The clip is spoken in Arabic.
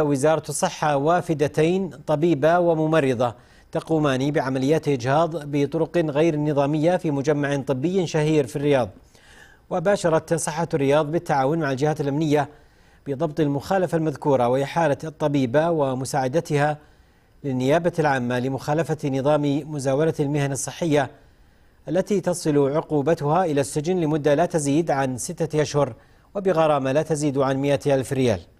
وزارة الصحة وافدتين طبيبة وممرضة تقومان بعمليات إجهاض بطرق غير نظامية في مجمع طبي شهير في الرياض وباشرت صحة الرياض بالتعاون مع الجهات الأمنية بضبط المخالفة المذكورة وإحالة الطبيبة ومساعدتها للنيابة العامة لمخالفة نظام مزاولة المهن الصحية التي تصل عقوبتها إلى السجن لمدة لا تزيد عن ستة أشهر وبغرامة لا تزيد عن مئة ألف ريال